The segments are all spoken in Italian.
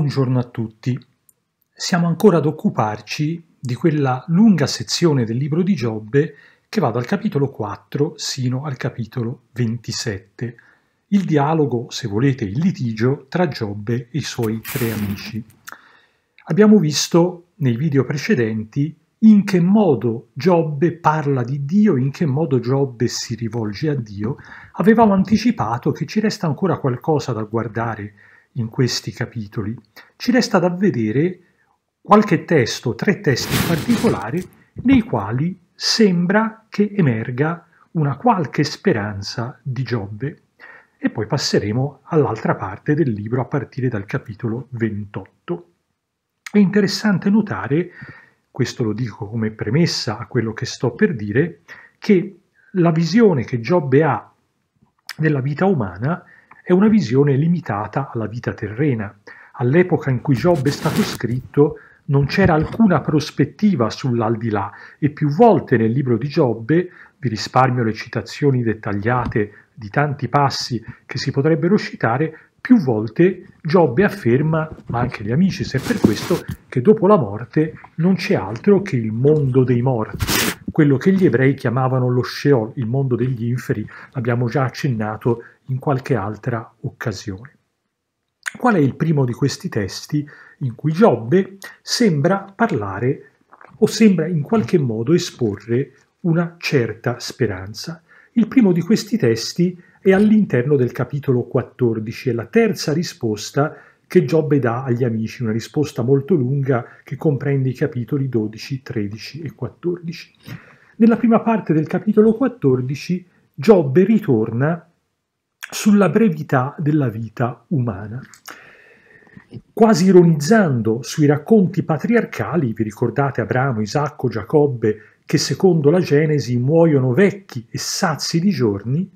Buongiorno a tutti. Siamo ancora ad occuparci di quella lunga sezione del libro di Giobbe che va dal capitolo 4 sino al capitolo 27. Il dialogo, se volete, il litigio tra Giobbe e i suoi tre amici. Abbiamo visto nei video precedenti in che modo Giobbe parla di Dio, in che modo Giobbe si rivolge a Dio, avevamo anticipato che ci resta ancora qualcosa da guardare in questi capitoli, ci resta da vedere qualche testo, tre testi in particolare, nei quali sembra che emerga una qualche speranza di Giobbe e poi passeremo all'altra parte del libro a partire dal capitolo 28. È interessante notare, questo lo dico come premessa a quello che sto per dire, che la visione che Giobbe ha della vita umana è una visione limitata alla vita terrena. All'epoca in cui Giobbe è stato scritto non c'era alcuna prospettiva sull'aldilà e più volte nel libro di Giobbe, vi risparmio le citazioni dettagliate di tanti passi che si potrebbero citare, più volte Giobbe afferma, ma anche gli amici, se per questo, che dopo la morte non c'è altro che il mondo dei morti quello che gli ebrei chiamavano lo Sheol, il mondo degli inferi, l'abbiamo già accennato in qualche altra occasione. Qual è il primo di questi testi in cui Giobbe sembra parlare o sembra in qualche modo esporre una certa speranza? Il primo di questi testi è all'interno del capitolo 14, è la terza risposta che Giobbe dà agli amici, una risposta molto lunga che comprende i capitoli 12, 13 e 14. Nella prima parte del capitolo 14 Giobbe ritorna sulla brevità della vita umana. Quasi ironizzando sui racconti patriarcali, vi ricordate Abramo, Isacco, Giacobbe, che secondo la Genesi muoiono vecchi e sazi di giorni,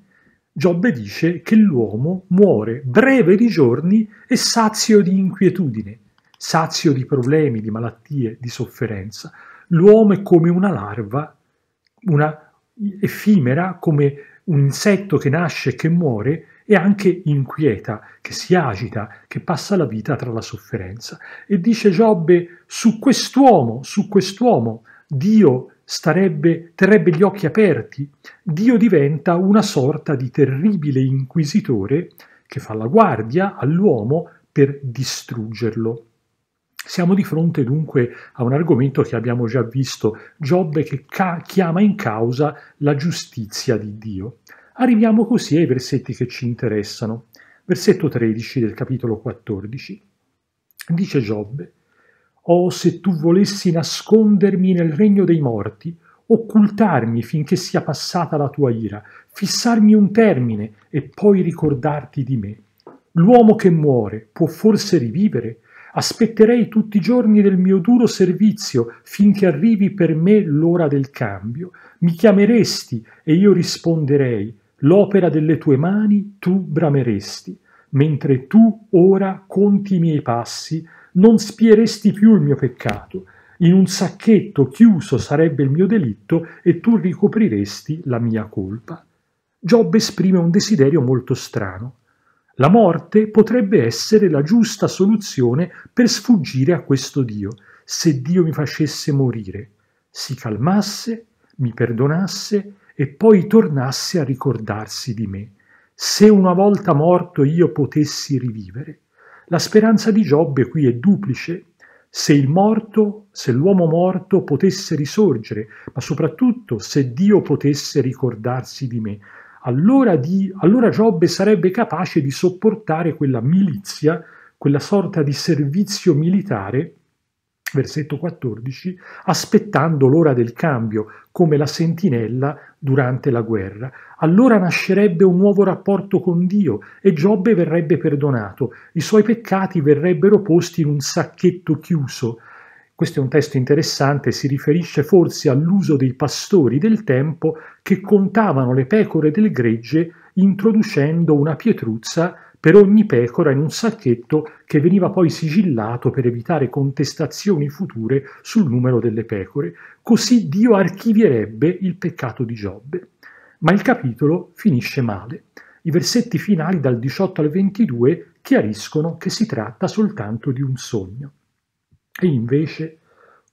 Giobbe dice che l'uomo muore breve di giorni e sazio di inquietudine, sazio di problemi, di malattie, di sofferenza. L'uomo è come una larva una effimera come un insetto che nasce e che muore, e anche inquieta, che si agita, che passa la vita tra la sofferenza. E dice Giobbe, su quest'uomo, su quest'uomo, Dio starebbe, terrebbe gli occhi aperti. Dio diventa una sorta di terribile inquisitore che fa la guardia all'uomo per distruggerlo. Siamo di fronte dunque a un argomento che abbiamo già visto, Giobbe che ca- chiama in causa la giustizia di Dio. Arriviamo così ai versetti che ci interessano. Versetto 13 del capitolo 14. Dice Giobbe, Oh, se tu volessi nascondermi nel regno dei morti, occultarmi finché sia passata la tua ira, fissarmi un termine e poi ricordarti di me. L'uomo che muore può forse rivivere? Aspetterei tutti i giorni del mio duro servizio finché arrivi per me l'ora del cambio. Mi chiameresti e io risponderei. L'opera delle tue mani tu brameresti, mentre tu ora conti i miei passi, non spieresti più il mio peccato. In un sacchetto chiuso sarebbe il mio delitto e tu ricopriresti la mia colpa. Giobbe esprime un desiderio molto strano. La morte potrebbe essere la giusta soluzione per sfuggire a questo Dio, se Dio mi facesse morire, si calmasse, mi perdonasse e poi tornasse a ricordarsi di me. Se una volta morto io potessi rivivere. La speranza di Giobbe qui è duplice. Se il morto, se l'uomo morto potesse risorgere, ma soprattutto se Dio potesse ricordarsi di me, allora, di, allora Giobbe sarebbe capace di sopportare quella milizia, quella sorta di servizio militare, versetto 14, aspettando l'ora del cambio, come la sentinella durante la guerra. Allora nascerebbe un nuovo rapporto con Dio e Giobbe verrebbe perdonato, i suoi peccati verrebbero posti in un sacchetto chiuso, questo è un testo interessante, si riferisce forse all'uso dei pastori del tempo che contavano le pecore del gregge introducendo una pietruzza per ogni pecora in un sacchetto che veniva poi sigillato per evitare contestazioni future sul numero delle pecore. Così Dio archivierebbe il peccato di Giobbe. Ma il capitolo finisce male. I versetti finali dal 18 al 22 chiariscono che si tratta soltanto di un sogno e invece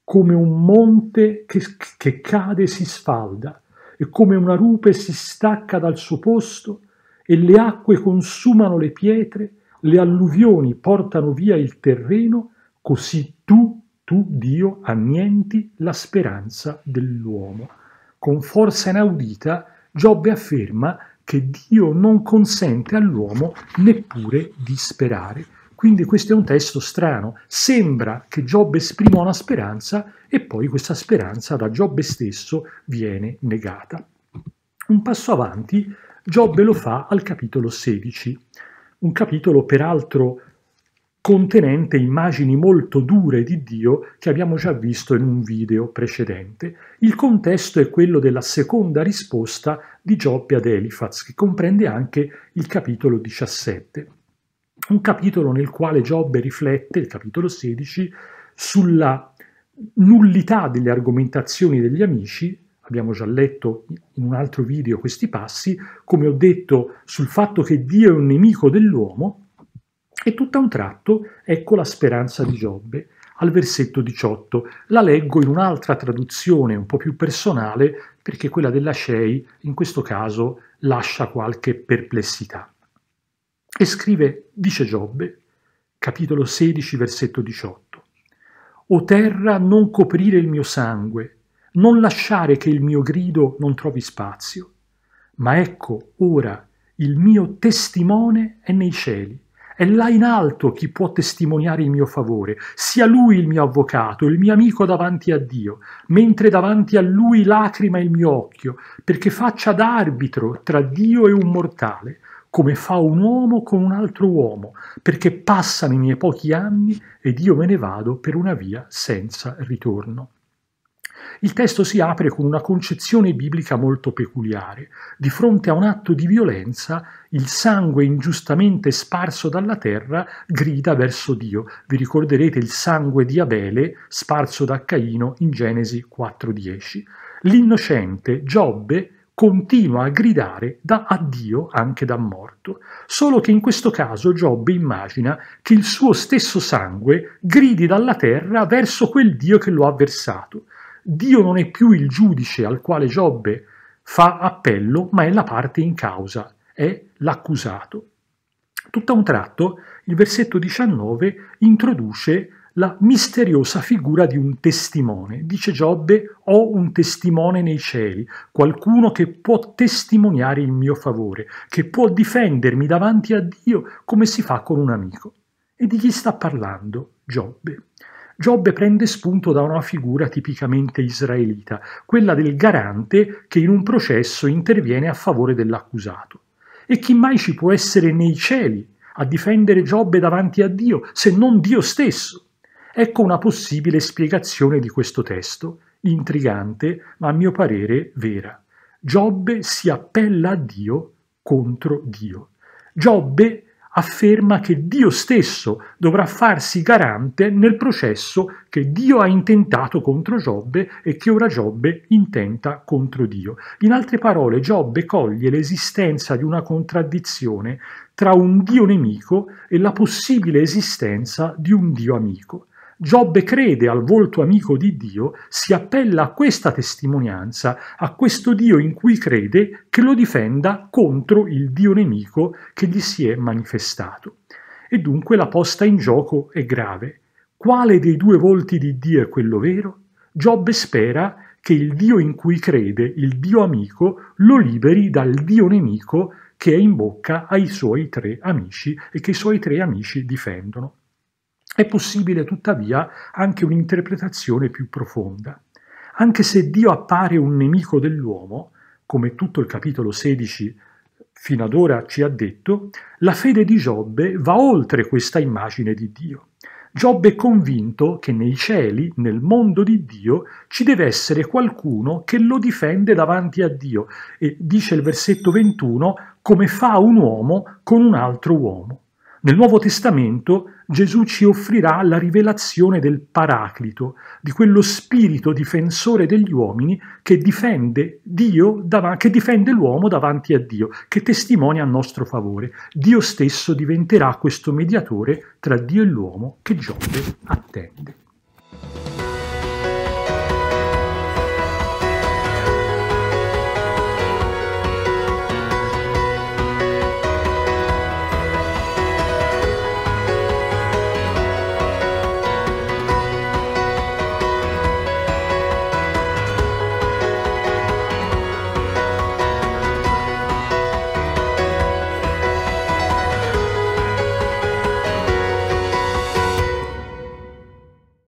come un monte che, che cade si sfalda e come una rupe si stacca dal suo posto e le acque consumano le pietre, le alluvioni portano via il terreno, così tu, tu Dio, annienti la speranza dell'uomo. Con forza inaudita, Giobbe afferma che Dio non consente all'uomo neppure di sperare. Quindi questo è un testo strano. Sembra che Giobbe esprima una speranza e poi questa speranza da Giobbe stesso viene negata. Un passo avanti, Giobbe lo fa al capitolo 16, un capitolo peraltro contenente immagini molto dure di Dio che abbiamo già visto in un video precedente. Il contesto è quello della seconda risposta di Giobbe ad Elifaz, che comprende anche il capitolo 17 un capitolo nel quale Giobbe riflette, il capitolo 16, sulla nullità delle argomentazioni degli amici, abbiamo già letto in un altro video questi passi, come ho detto sul fatto che Dio è un nemico dell'uomo, e tutto a un tratto ecco la speranza di Giobbe al versetto 18. La leggo in un'altra traduzione un po' più personale perché quella della Shei in questo caso lascia qualche perplessità. E scrive, dice Giobbe, capitolo 16, versetto 18, O terra, non coprire il mio sangue, non lasciare che il mio grido non trovi spazio, ma ecco ora il mio testimone è nei cieli. È là in alto chi può testimoniare il mio favore, sia lui il mio avvocato, il mio amico davanti a Dio, mentre davanti a lui lacrima il mio occhio, perché faccia d'arbitro tra Dio e un mortale, come fa un uomo con un altro uomo, perché passano i miei pochi anni ed io me ne vado per una via senza ritorno. Il testo si apre con una concezione biblica molto peculiare. Di fronte a un atto di violenza, il sangue ingiustamente sparso dalla terra grida verso Dio. Vi ricorderete il sangue di Abele sparso da Caino in Genesi 4.10. L'innocente Giobbe continua a gridare da addio anche da morto, solo che in questo caso Giobbe immagina che il suo stesso sangue gridi dalla terra verso quel Dio che lo ha versato. Dio non è più il giudice al quale Giobbe fa appello, ma è la parte in causa, è l'accusato. Tutto a un tratto il versetto 19 introduce la misteriosa figura di un testimone. Dice Giobbe, ho un testimone nei cieli, qualcuno che può testimoniare in mio favore, che può difendermi davanti a Dio come si fa con un amico. E di chi sta parlando? Giobbe. Giobbe prende spunto da una figura tipicamente israelita, quella del garante che in un processo interviene a favore dell'accusato. E chi mai ci può essere nei cieli a difendere Giobbe davanti a Dio se non Dio stesso? Ecco una possibile spiegazione di questo testo, intrigante ma a mio parere vera. Giobbe si appella a Dio contro Dio. Giobbe afferma che Dio stesso dovrà farsi garante nel processo che Dio ha intentato contro Giobbe e che ora Giobbe intenta contro Dio. In altre parole, Giobbe coglie l'esistenza di una contraddizione tra un Dio nemico e la possibile esistenza di un Dio amico. Giobbe crede al volto amico di Dio, si appella a questa testimonianza, a questo Dio in cui crede, che lo difenda contro il Dio nemico che gli si è manifestato. E dunque la posta in gioco è grave. Quale dei due volti di Dio è quello vero? Giobbe spera che il Dio in cui crede, il Dio amico, lo liberi dal Dio nemico che è in bocca ai suoi tre amici e che i suoi tre amici difendono. È possibile tuttavia anche un'interpretazione più profonda. Anche se Dio appare un nemico dell'uomo, come tutto il capitolo 16 fino ad ora ci ha detto, la fede di Giobbe va oltre questa immagine di Dio. Giobbe è convinto che nei cieli, nel mondo di Dio, ci deve essere qualcuno che lo difende davanti a Dio e dice il versetto 21 come fa un uomo con un altro uomo. Nel Nuovo Testamento Gesù ci offrirà la rivelazione del Paraclito, di quello spirito difensore degli uomini che difende, dav- che difende l'uomo davanti a Dio, che testimonia a nostro favore. Dio stesso diventerà questo mediatore tra Dio e l'uomo che Giobbe attende.